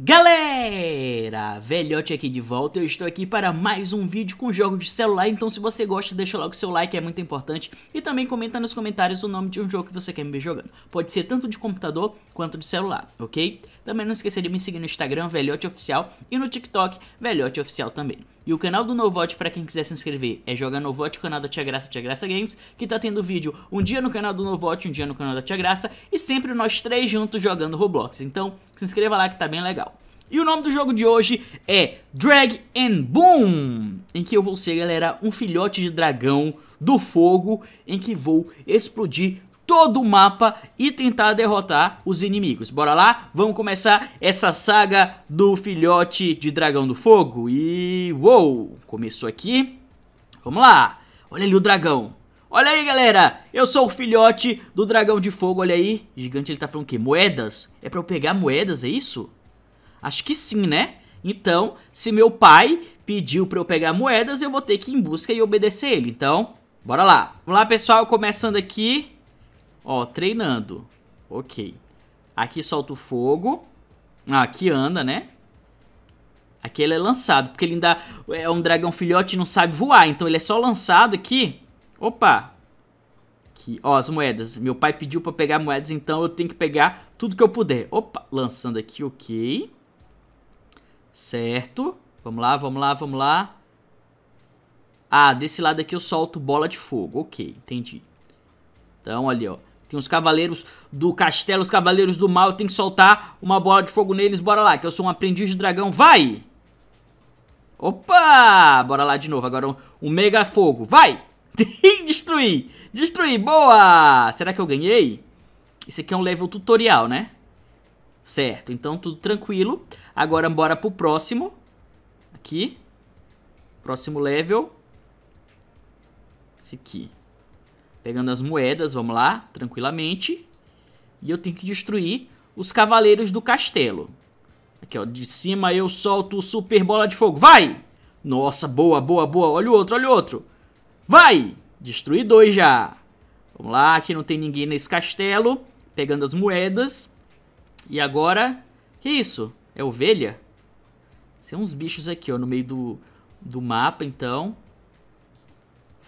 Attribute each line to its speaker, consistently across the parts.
Speaker 1: Galera, velhote aqui de volta, eu estou aqui para mais um vídeo com jogos de celular, então se você gosta, deixa logo seu like, é muito importante, e também comenta nos comentários o nome de um jogo que você quer me ver jogando. Pode ser tanto de computador quanto de celular, ok? Também não esqueça de me seguir no Instagram, Velhote Oficial, e no TikTok, Velhote Oficial também. E o canal do Novote, para quem quiser se inscrever, é Joga Novote, o canal da Tia Graça, Tia Graça Games, que tá tendo vídeo um dia no canal do Novote, um dia no canal da Tia Graça, e sempre nós três juntos jogando Roblox. Então, se inscreva lá que tá bem legal. E o nome do jogo de hoje é Drag and Boom, em que eu vou ser, galera, um filhote de dragão do fogo, em que vou explodir todo o mapa e tentar derrotar os inimigos. Bora lá? Vamos começar essa saga do filhote de Dragão do Fogo. E... Uou! Começou aqui. Vamos lá! Olha ali o dragão. Olha aí, galera! Eu sou o filhote do Dragão de Fogo, olha aí. gigante, ele tá falando o quê? Moedas? É pra eu pegar moedas, é isso? Acho que sim, né? Então, se meu pai pediu pra eu pegar moedas, eu vou ter que ir em busca e obedecer ele. Então, bora lá. Vamos lá, pessoal, começando aqui. Ó, treinando. Ok. Aqui solta o fogo. Ah, aqui anda, né? Aqui ele é lançado, porque ele ainda é um dragão filhote e não sabe voar. Então ele é só lançado aqui. Opa! Aqui, ó, as moedas. Meu pai pediu pra pegar moedas, então eu tenho que pegar tudo que eu puder. Opa, lançando aqui, ok. Certo. Vamos lá, vamos lá, vamos lá. Ah, desse lado aqui eu solto bola de fogo. Ok, entendi. Então, ali, ó. Tem os cavaleiros do castelo, os cavaleiros do mal. Tem que soltar uma bola de fogo neles. Bora lá, que eu sou um aprendiz de dragão. Vai! Opa! Bora lá de novo. Agora um, um mega fogo. Vai! Destruir! Destruir! Boa! Será que eu ganhei? Esse aqui é um level tutorial, né? Certo, então tudo tranquilo. Agora bora pro próximo. Aqui. Próximo level. Esse aqui. Pegando as moedas, vamos lá, tranquilamente. E eu tenho que destruir os cavaleiros do castelo. Aqui, ó, de cima eu solto o super bola de fogo. Vai! Nossa, boa, boa, boa. Olha o outro, olha o outro. Vai! Destruí dois já. Vamos lá, aqui não tem ninguém nesse castelo. Pegando as moedas. E agora... Que isso? É ovelha? São uns bichos aqui, ó, no meio do, do mapa, então.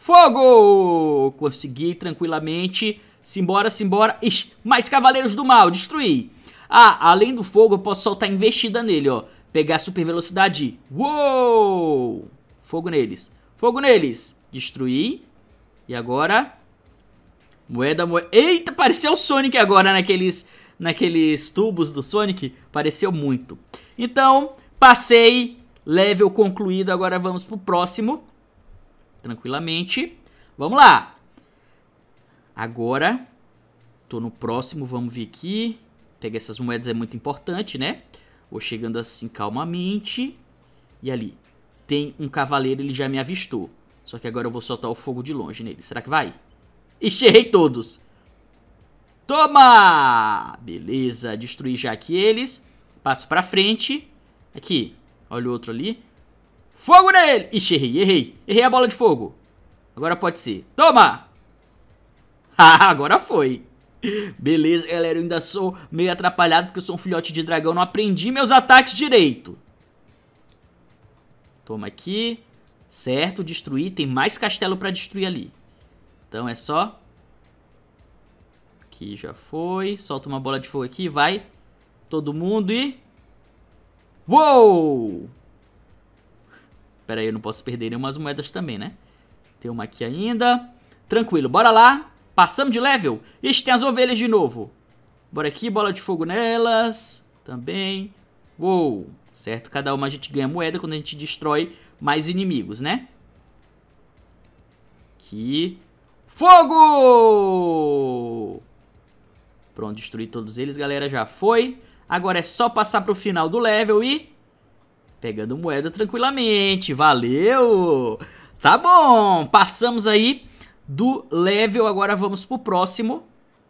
Speaker 1: Fogo! Consegui tranquilamente. Simbora, simbora. Ixi, mais Cavaleiros do Mal, destruí. Ah, além do fogo, eu posso soltar investida nele, ó. Pegar super velocidade. Uou! Fogo neles. Fogo neles. Destruí. E agora... Moeda, moeda... Eita, pareceu o Sonic agora naqueles, naqueles tubos do Sonic. Pareceu muito. Então, passei. Level concluído. Agora vamos pro próximo tranquilamente. Vamos lá. Agora, tô no próximo, vamos ver aqui. Pegar essas moedas é muito importante, né? Vou chegando assim calmamente. E ali, tem um cavaleiro, ele já me avistou. Só que agora eu vou soltar o fogo de longe nele. Será que vai? Ixi, errei todos. Toma! Beleza, destruí já aqui eles. Passo pra frente. Aqui, olha o outro ali. Fogo nele! Ixi, errei, errei. Errei a bola de fogo. Agora pode ser. Toma! Ah, agora foi. Beleza, galera, eu ainda sou meio atrapalhado porque eu sou um filhote de dragão. Não aprendi meus ataques direito. Toma aqui. Certo, destruir. Tem mais castelo pra destruir ali. Então é só... Aqui já foi. Solta uma bola de fogo aqui, vai. Todo mundo e... Uou! Pera aí, eu não posso perder nenhumas moedas também, né? Tem uma aqui ainda. Tranquilo, bora lá. Passamos de level. Ixi, tem as ovelhas de novo. Bora aqui, bola de fogo nelas. Também. Uou, certo? Cada uma a gente ganha moeda quando a gente destrói mais inimigos, né? Aqui. Fogo! Pronto, destruí todos eles, galera, já foi. Agora é só passar pro final do level e pegando moeda tranquilamente. Valeu! Tá bom, passamos aí do level, agora vamos pro próximo.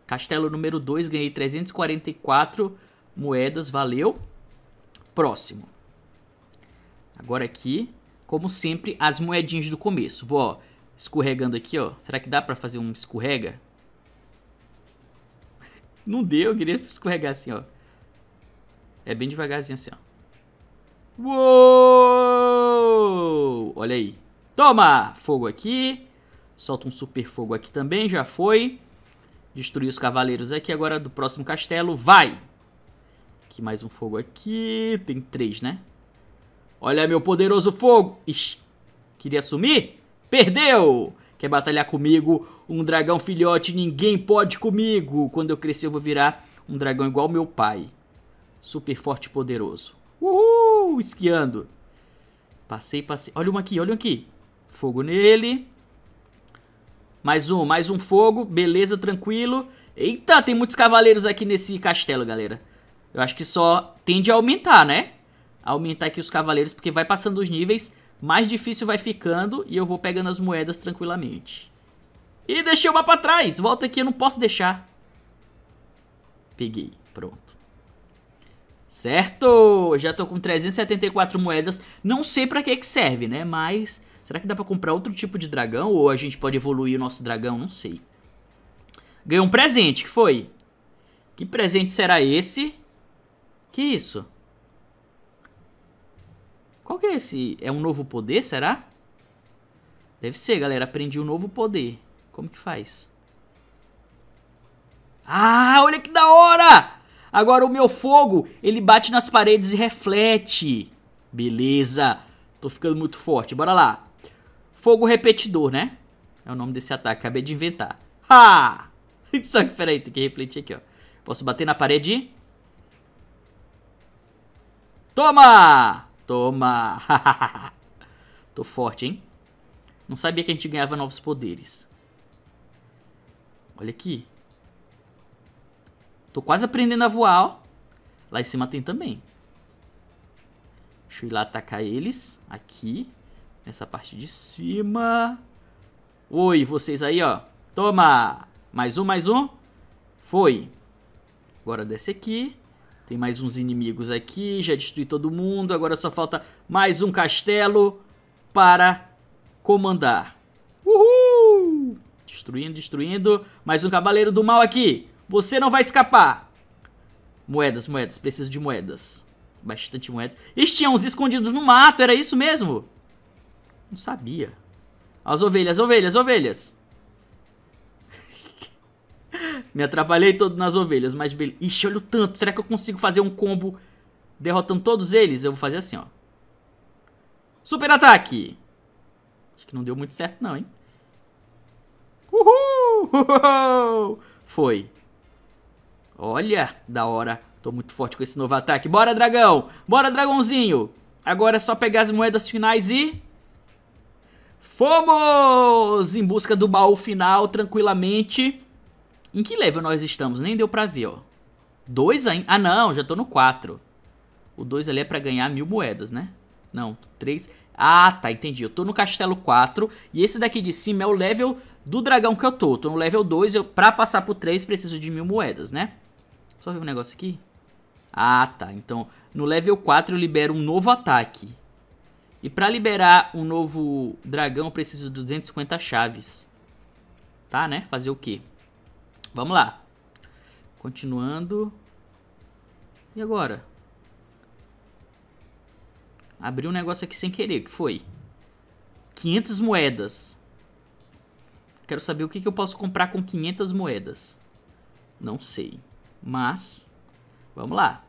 Speaker 1: Castelo número 2, ganhei 344 moedas, valeu. Próximo. Agora aqui, como sempre, as moedinhas do começo. Vou, ó, escorregando aqui, ó. Será que dá pra fazer um escorrega? Não deu, eu queria escorregar assim, ó. É bem devagarzinho assim, ó. Uou! Olha aí. Toma! Fogo aqui. Solta um super fogo aqui também, já foi. Destruir os cavaleiros aqui. Agora do próximo castelo, vai! Aqui mais um fogo aqui. Tem três, né? Olha meu poderoso fogo! Ixi, queria sumir? Perdeu! Quer batalhar comigo? Um dragão filhote, ninguém pode comigo! Quando eu crescer eu vou virar um dragão igual meu pai. Super forte e poderoso. Uhul! esquiando. Passei, passei. Olha uma aqui, olha uma aqui. Fogo nele. Mais um, mais um fogo. Beleza, tranquilo. Eita, tem muitos cavaleiros aqui nesse castelo, galera. Eu acho que só tende a aumentar, né? Aumentar aqui os cavaleiros, porque vai passando os níveis. Mais difícil vai ficando e eu vou pegando as moedas tranquilamente. E deixei o mapa atrás. Volta aqui, eu não posso deixar. Peguei, pronto. Certo? Já tô com 374 moedas. Não sei pra que que serve, né? Mas será que dá pra comprar outro tipo de dragão? Ou a gente pode evoluir o nosso dragão? Não sei. Ganhei um presente, que foi? Que presente será esse? Que isso? Qual que é esse? É um novo poder, será? Deve ser, galera. Aprendi um novo poder. Como que faz? Ah, olha que da hora! Agora o meu fogo, ele bate nas paredes e reflete. Beleza. Tô ficando muito forte. Bora lá. Fogo repetidor, né? É o nome desse ataque. Acabei de inventar. Ha! Só que peraí, tem que refletir aqui, ó. Posso bater na parede? Toma! Toma! Tô forte, hein? Não sabia que a gente ganhava novos poderes. Olha aqui. Tô quase aprendendo a voar, ó. Lá em cima tem também. Deixa eu ir lá atacar eles. Aqui. Nessa parte de cima. Oi, vocês aí, ó. Toma! Mais um, mais um. Foi. Agora desce aqui. Tem mais uns inimigos aqui. Já destruí todo mundo. Agora só falta mais um castelo para comandar. Uhul! Destruindo, destruindo. Mais um cavaleiro do mal aqui. Você não vai escapar. Moedas, moedas. Preciso de moedas. Bastante moedas. Eles tinham uns escondidos no mato, era isso mesmo? Não sabia. As ovelhas, ovelhas, ovelhas. Me atrapalhei todo nas ovelhas, mas... Be... Ixi, olha o tanto. Será que eu consigo fazer um combo derrotando todos eles? Eu vou fazer assim, ó. Super ataque. Acho que não deu muito certo não, hein? Uhul! Foi. Olha, da hora. Tô muito forte com esse novo ataque. Bora, dragão! Bora, dragãozinho! Agora é só pegar as moedas finais e... Fomos! Em busca do baú final, tranquilamente. Em que level nós estamos? Nem deu pra ver, ó. Dois ainda? Ah, não, já tô no quatro. O dois ali é pra ganhar mil moedas, né? Não, três... Ah, tá, entendi. Eu tô no castelo 4 e esse daqui de cima é o level do dragão que eu tô. Eu tô no level 2, pra passar pro 3 preciso de mil moedas, né? Só ver um negócio aqui. Ah, tá. Então, no level 4 eu libero um novo ataque. E para liberar um novo dragão, eu preciso de 250 chaves. Tá, né? Fazer o quê? Vamos lá. Continuando. E agora? Abri um negócio aqui sem querer. O que foi? 500 moedas. Quero saber o que, que eu posso comprar com 500 moedas. Não sei. Mas, vamos lá.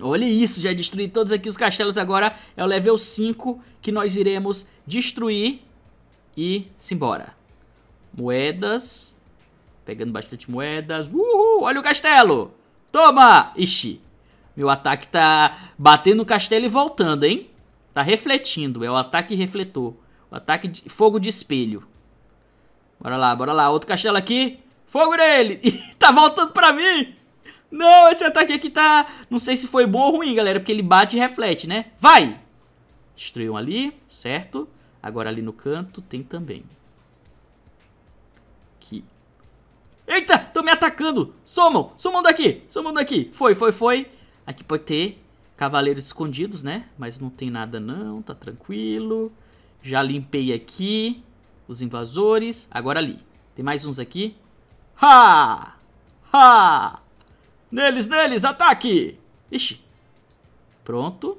Speaker 1: Olha isso, já destruí todos aqui os castelos. Agora é o level 5 que nós iremos destruir e simbora. Moedas. Pegando bastante moedas. Uhul, olha o castelo. Toma! Ixi, meu ataque tá batendo no castelo e voltando, hein? Tá refletindo, é o ataque refletor. O ataque de fogo de espelho. Bora lá, bora lá. Outro castelo aqui. Fogo nele! tá voltando pra mim! Não, esse ataque aqui tá... Não sei se foi bom ou ruim, galera, porque ele bate e reflete, né? Vai! Destruiu um ali, certo? Agora ali no canto tem também. Aqui. Eita, tô me atacando! Somam, somam daqui, somam daqui. Foi, foi, foi. Aqui pode ter cavaleiros escondidos, né? Mas não tem nada não, tá tranquilo. Já limpei aqui os invasores. Agora ali. Tem mais uns aqui. Ha! Ha! Neles, neles, ataque! Ixi. Pronto.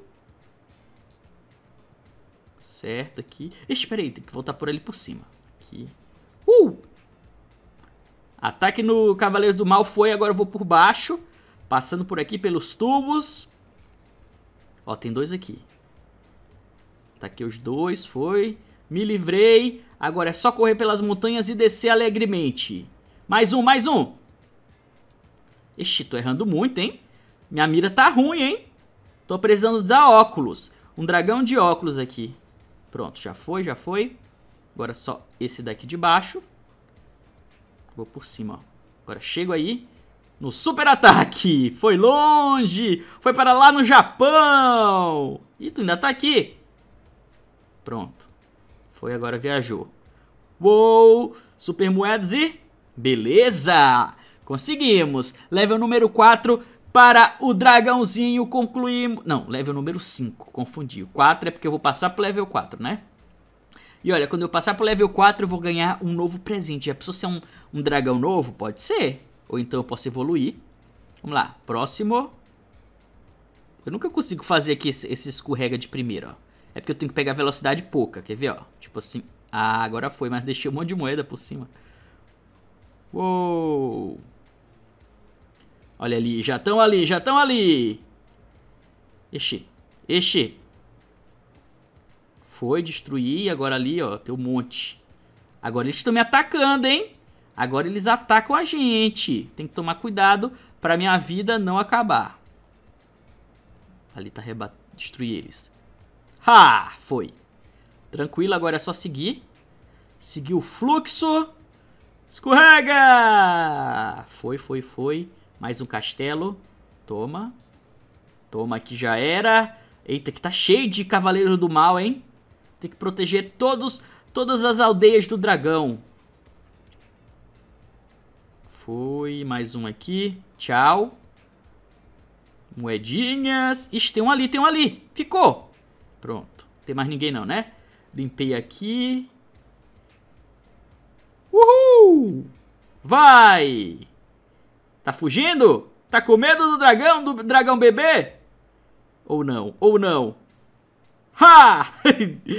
Speaker 1: Certo aqui. Ixi, peraí, tem que voltar por ali por cima. Aqui. Uh! Ataque no Cavaleiro do Mal foi, agora eu vou por baixo. Passando por aqui pelos tubos. Ó, tem dois aqui. Ataquei tá os dois, foi. Me livrei. Agora é só correr pelas montanhas e descer alegremente. Mais um, mais um. Ixi, tô errando muito, hein? Minha mira tá ruim, hein? Tô precisando usar óculos. Um dragão de óculos aqui. Pronto, já foi, já foi. Agora só esse daqui de baixo. Vou por cima, ó. Agora chego aí. No super ataque. Foi longe. Foi para lá no Japão. E tu ainda tá aqui. Pronto. Foi, agora viajou. Uou. Super moedas e... Beleza! Conseguimos! Level número 4 para o dragãozinho concluímos... Não, level número 5, confundi. O 4 é porque eu vou passar pro level 4, né? E olha, quando eu passar pro level 4 eu vou ganhar um novo presente. Já precisou ser um, um dragão novo? Pode ser. Ou então eu posso evoluir. Vamos lá, próximo. Eu nunca consigo fazer aqui esse, esse escorrega de primeiro, ó. É porque eu tenho que pegar velocidade pouca, quer ver, ó? Tipo assim... Ah, agora foi, mas deixei um monte de moeda por cima. Uou! Olha ali, já estão ali, já estão ali! Ixi, ixi! Foi, destruir, agora ali, ó, tem um monte. Agora eles estão me atacando, hein? Agora eles atacam a gente. Tem que tomar cuidado pra minha vida não acabar. Ali tá rebat... destruir eles. Ha! Foi. Tranquilo, agora é só seguir. Seguir o fluxo. Escorrega! Foi, foi, foi. Mais um castelo. Toma. Toma que já era. Eita, que tá cheio de cavaleiros do mal, hein? Tem que proteger todos, todas as aldeias do dragão. Foi, mais um aqui. Tchau. Moedinhas. Ixi, tem um ali, tem um ali. Ficou. Pronto. Tem mais ninguém não, né? Limpei aqui. Uhul! Vai! Tá fugindo? Tá com medo do dragão, do dragão bebê? Ou não, ou não. Ha!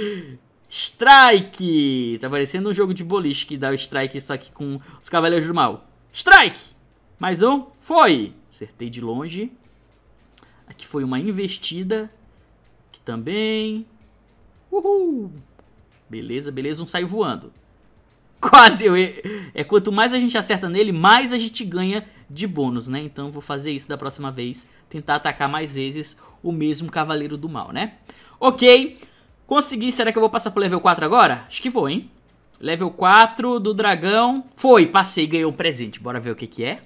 Speaker 1: strike! Tá parecendo um jogo de boliche que dá o strike, só que com os Cavaleiros do Mal. Strike! Mais um. Foi! Acertei de longe. Aqui foi uma investida. Aqui também. Uhul! Beleza, beleza. Um sai voando. Quase eu É quanto mais a gente acerta nele, mais a gente ganha de bônus, né? Então vou fazer isso da próxima vez. Tentar atacar mais vezes o mesmo Cavaleiro do Mal, né? Ok. Consegui. Será que eu vou passar pro level 4 agora? Acho que vou, hein? Level 4 do dragão. Foi, passei, ganhei um presente. Bora ver o que que é.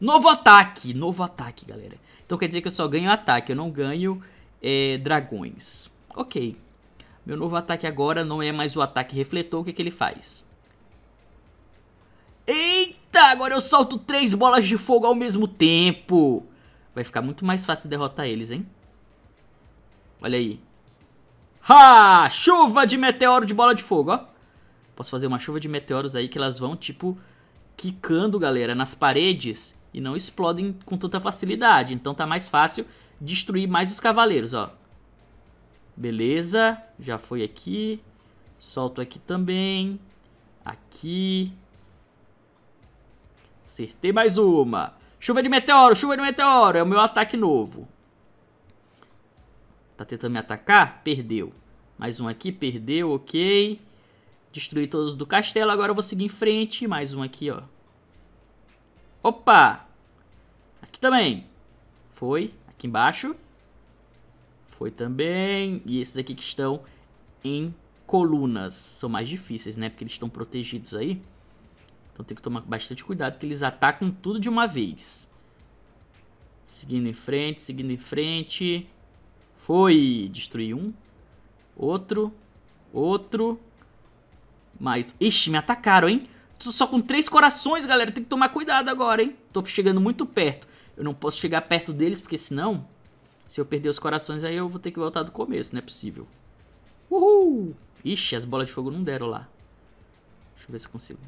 Speaker 1: Novo ataque. Novo ataque, galera. Então quer dizer que eu só ganho ataque. Eu não ganho é, dragões. Ok. Meu novo ataque agora não é mais o ataque refletor, o que, que ele faz? Eita, agora eu solto três bolas de fogo ao mesmo tempo. Vai ficar muito mais fácil derrotar eles, hein? Olha aí. Ha! Chuva de meteoro de bola de fogo, ó. Posso fazer uma chuva de meteoros aí que elas vão, tipo, quicando, galera, nas paredes e não explodem com tanta facilidade. Então tá mais fácil destruir mais os cavaleiros, ó. Beleza, já foi aqui. Solto aqui também. Aqui. Acertei mais uma. Chuva de meteoro, chuva de meteoro. É o meu ataque novo. Tá tentando me atacar? Perdeu. Mais um aqui, perdeu, ok. Destruí todos do castelo. Agora eu vou seguir em frente. Mais um aqui, ó. Opa! Aqui também. Foi. Aqui embaixo. Foi também. E esses aqui que estão em colunas. São mais difíceis, né? Porque eles estão protegidos aí. Então tem que tomar bastante cuidado, que eles atacam tudo de uma vez. Seguindo em frente, seguindo em frente. Foi! Destruí um. Outro. Outro. Mais. Ixi, me atacaram, hein? Tô só com três corações, galera. Tem que tomar cuidado agora, hein? Tô chegando muito perto. Eu não posso chegar perto deles, porque senão se eu perder os corações, aí eu vou ter que voltar do começo, não é possível. Uhul! Ixi, as bolas de fogo não deram lá. Deixa eu ver se consigo.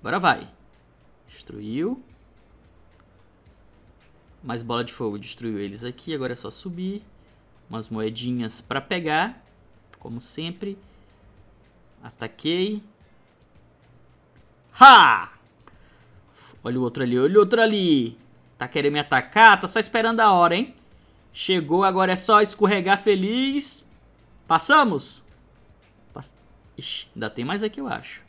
Speaker 1: Agora vai. Destruiu. Mais bola de fogo destruiu eles aqui. Agora é só subir. Umas moedinhas pra pegar. Como sempre. Ataquei. Ha! Olha o outro ali, olha o outro ali. Tá querendo me atacar? Tá só esperando a hora, hein? Chegou, agora é só escorregar feliz. Passamos? Pass... Ixi, ainda tem mais aqui, eu acho.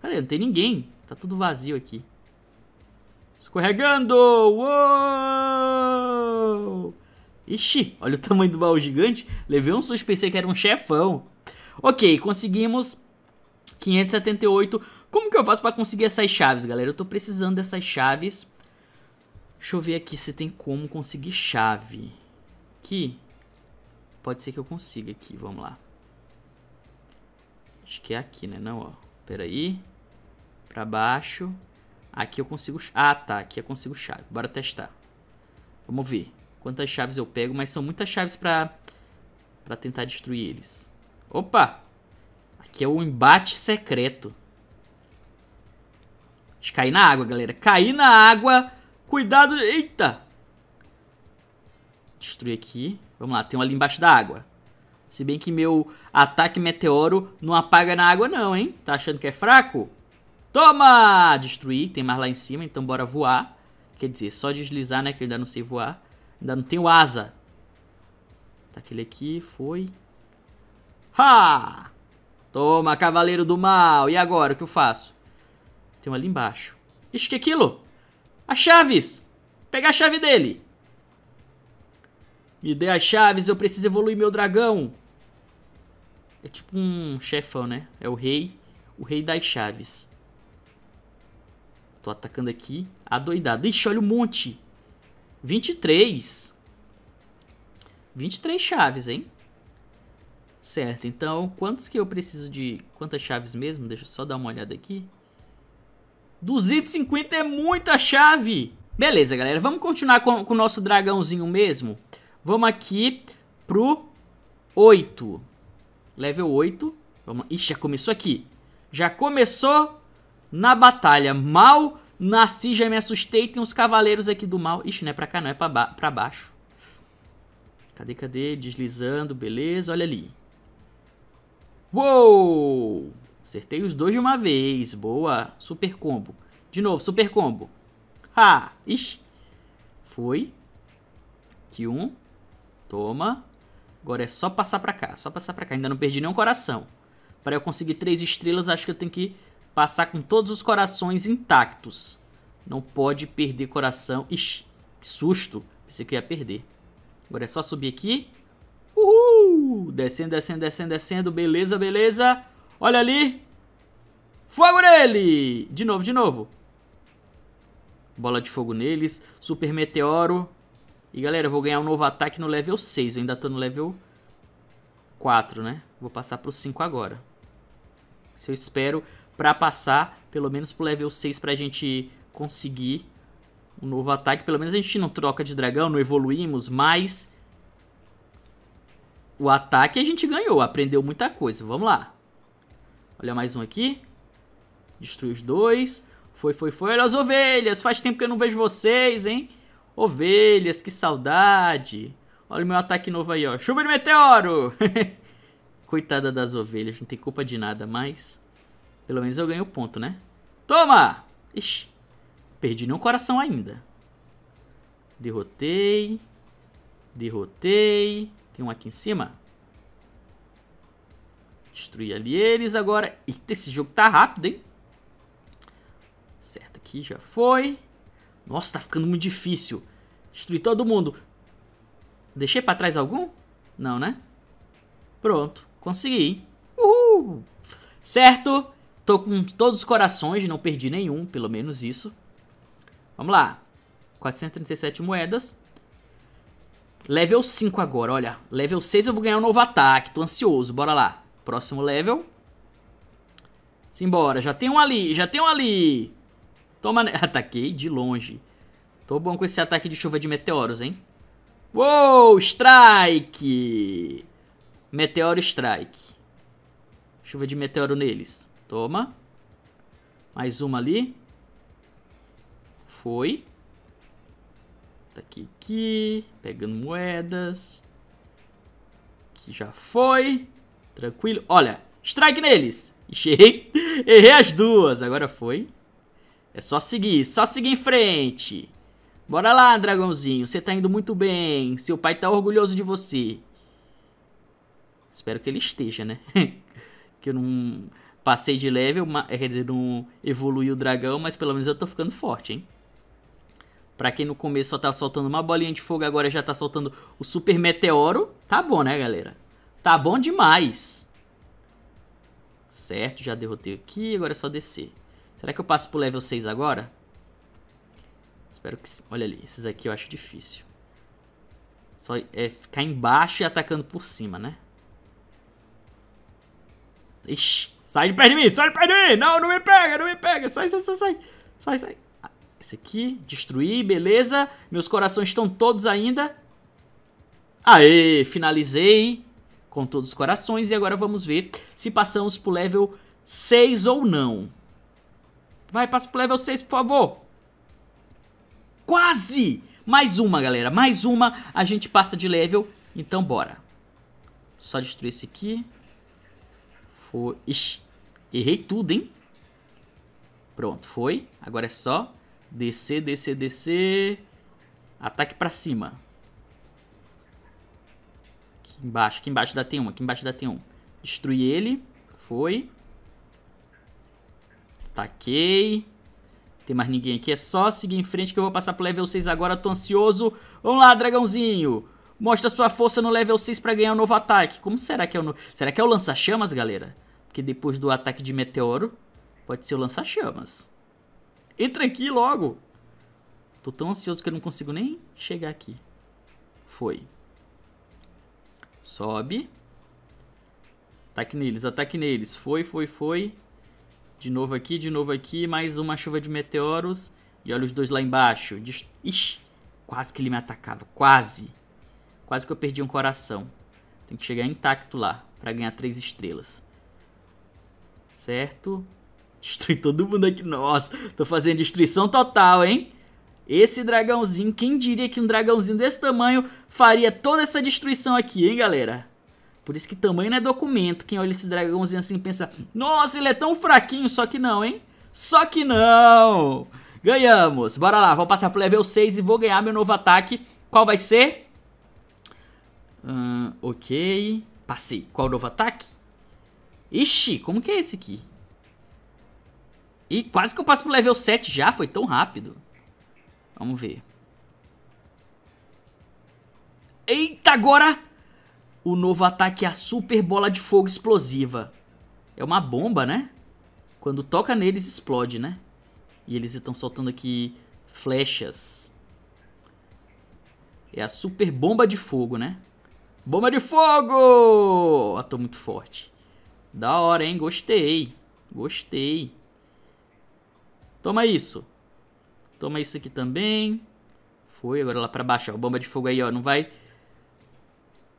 Speaker 1: Cadê? Não tem ninguém. Tá tudo vazio aqui. Escorregando! Uou! Ixi, olha o tamanho do baú gigante. Levei um susto, pensei que era um chefão. Ok, conseguimos 578. Como que eu faço pra conseguir essas chaves, galera? Eu tô precisando dessas chaves Deixa eu ver aqui se tem como conseguir chave. Aqui. Pode ser que eu consiga aqui, vamos lá. Acho que é aqui, né? Não, ó. Pera aí. Pra baixo. Aqui eu consigo... Ah, tá. Aqui eu consigo chave. Bora testar. Vamos ver quantas chaves eu pego, mas são muitas chaves pra, pra tentar destruir eles. Opa! Aqui é o embate secreto. Deixa eu cair na água, galera. Cair na água Cuidado. Eita! Destruir aqui. Vamos lá, tem um ali embaixo da água. Se bem que meu ataque meteoro não apaga na água não, hein? Tá achando que é fraco? Toma! Destruir, tem mais lá em cima, então bora voar. Quer dizer, só deslizar, né? Que eu ainda não sei voar. Ainda não tenho asa. Tá aquele aqui, foi. Ha! Toma, cavaleiro do mal. E agora, o que eu faço? Tem um ali embaixo. Ixi, que é aquilo? A chaves! Pegar a chave dele! Me dê as chaves, eu preciso evoluir meu dragão. É tipo um chefão, né? É o rei, o rei das chaves. Tô atacando aqui, adoidado. Ixi, olha o monte. 23. 23 chaves, hein? Certo, então quantos que eu preciso de... Quantas chaves mesmo? Deixa eu só dar uma olhada aqui. 250 é muita chave. Beleza, galera. Vamos continuar com, com o nosso dragãozinho mesmo. Vamos aqui pro 8. Level 8. Vamos... Ixi, já começou aqui. Já começou na batalha. Mal nasci, já me assustei. Tem uns cavaleiros aqui do mal. Ixi, não é pra cá não, é pra, ba pra baixo. Cadê, cadê? Deslizando, beleza. Olha ali. Uou! Acertei os dois de uma vez. Boa. Super combo. De novo, super combo. Ah, ixi. Foi. Que um. Toma. Agora é só passar pra cá. Só passar pra cá. Ainda não perdi nenhum coração. Para eu conseguir três estrelas, acho que eu tenho que passar com todos os corações intactos. Não pode perder coração. Ixi, que susto. Pensei que eu ia perder. Agora é só subir aqui. Uhul! Descendo, descendo, descendo, descendo. Beleza, beleza. Olha ali. Fogo nele! De novo, de novo. Bola de fogo neles. Super Meteoro. E galera, eu vou ganhar um novo ataque no level 6. Eu ainda tô no level 4, né? Vou passar pro 5 agora. Se eu espero pra passar, pelo menos pro level 6 pra gente conseguir um novo ataque. Pelo menos a gente não troca de dragão, não evoluímos, mas... O ataque a gente ganhou, aprendeu muita coisa. Vamos lá. Olha mais um aqui. Destrui os dois. Foi, foi, foi. Olha as ovelhas. Faz tempo que eu não vejo vocês, hein? Ovelhas, que saudade. Olha o meu ataque novo aí, ó. Chuva de meteoro. Coitada das ovelhas. Não tem culpa de nada, mas... Pelo menos eu ganho ponto, né? Toma! Ixi. Perdi nenhum coração ainda. Derrotei. Derrotei. Tem um aqui em cima? Destruir ali eles agora. Eita, esse jogo tá rápido, hein? Certo, aqui já foi. Nossa, tá ficando muito difícil. Destruir todo mundo. Deixei pra trás algum? Não, né? Pronto, consegui. Uhul! Certo? Tô com todos os corações, não perdi nenhum, pelo menos isso. Vamos lá. 437 moedas. Level 5 agora, olha. Level 6 eu vou ganhar um novo ataque, tô ansioso, bora lá. Próximo level. Simbora, já tem um ali, já tem um ali. Toma, ataquei de longe. Tô bom com esse ataque de chuva de meteoros, hein? Uou, strike! Meteoro strike. Chuva de meteoro neles. Toma. Mais uma ali. Foi. Tá aqui, aqui. Pegando moedas. Que já foi. Tranquilo. Olha, strike neles. Errei, errei as duas. Agora foi. É só seguir, só seguir em frente. Bora lá, dragãozinho. Você tá indo muito bem. Seu pai tá orgulhoso de você. Espero que ele esteja, né? que eu não passei de level, quer dizer, não evolui o dragão, mas pelo menos eu tô ficando forte, hein? Pra quem no começo só tá soltando uma bolinha de fogo, agora já tá soltando o super meteoro. Tá bom, né, galera? Tá bom demais. Certo, já derrotei aqui, agora é só descer. Será que eu passo pro level 6 agora? Espero que sim. Olha ali, esses aqui eu acho difícil. Só é ficar embaixo e atacando por cima, né? Ixi, sai de perto de mim, sai de perto de mim! Não, não me pega, não me pega! Sai, sai, sai, sai! Sai, sai! Ah, esse aqui, destruí, beleza. Meus corações estão todos ainda. Aê, finalizei com todos os corações. E agora vamos ver se passamos pro level 6 ou não. Vai, passa pro level 6, por favor. Quase! Mais uma, galera. Mais uma. A gente passa de level. Então, bora. Só destruir esse aqui. Foi. Ixi, errei tudo, hein? Pronto, foi. Agora é só descer, descer, descer. Ataque pra cima. Aqui embaixo, aqui embaixo da T1, aqui embaixo da T1. Destruí ele. Foi. Taquei. Tem mais ninguém aqui. É só seguir em frente que eu vou passar pro level 6 agora. Tô ansioso. Vamos lá, dragãozinho. Mostra sua força no level 6 pra ganhar um novo ataque. Como será que é o... No... Será que é o lança-chamas, galera? Porque depois do ataque de meteoro, pode ser o lança-chamas. Entra aqui logo. Tô tão ansioso que eu não consigo nem chegar aqui. Foi. Sobe. Ataque neles, ataque neles. Foi, foi, foi. De novo aqui, de novo aqui. Mais uma chuva de meteoros. E olha os dois lá embaixo. Ixi, quase que ele me atacava. Quase. Quase que eu perdi um coração. Tem que chegar intacto lá para ganhar três estrelas. Certo? Destruir todo mundo aqui. Nossa, tô fazendo destruição total, hein? Esse dragãozinho, quem diria que um dragãozinho desse tamanho faria toda essa destruição aqui, hein, galera? Por isso que tamanho não é documento. Quem olha esse dragãozinho assim pensa, nossa, ele é tão fraquinho, só que não, hein? Só que não! Ganhamos! Bora lá, vou passar pro level 6 e vou ganhar meu novo ataque. Qual vai ser? ok, passei. Qual o novo ataque? Ixi, como que é esse aqui? E quase que eu passo pro level 7 já, foi tão rápido. Vamos ver. Eita, agora! O novo ataque é a super bola de fogo explosiva. É uma bomba, né? Quando toca neles, explode, né? E eles estão soltando aqui flechas. É a super bomba de fogo, né? Bomba de fogo! Ah, tô muito forte. Da hora, hein? Gostei. Gostei. Toma isso. Toma isso aqui também. Foi, agora lá pra baixo, ó. Bomba de fogo aí, ó. Não vai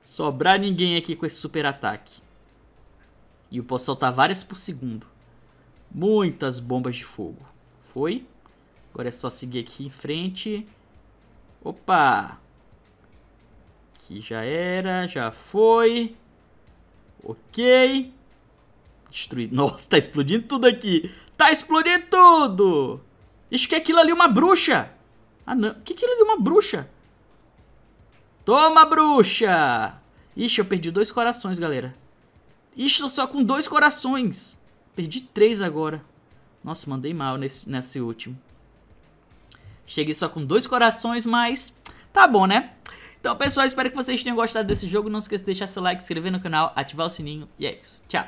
Speaker 1: sobrar ninguém aqui com esse super ataque. E eu posso soltar várias por segundo. Muitas bombas de fogo. Foi. Agora é só seguir aqui em frente. Opa! Aqui já era, já foi. Ok. Destruído. Nossa, tá explodindo tudo aqui. Tá explodindo tudo! Isso que é aquilo ali é uma bruxa. Ah, não. O que aquilo ali deu é uma bruxa? Toma, bruxa! Ixi, eu perdi dois corações, galera. Ixi, tô só com dois corações. Perdi três agora. Nossa, mandei mal nesse, nesse último. Cheguei só com dois corações, mas tá bom, né? Então, pessoal, espero que vocês tenham gostado desse jogo. Não se esqueça de deixar seu like, se inscrever no canal, ativar o sininho. E é isso. Tchau!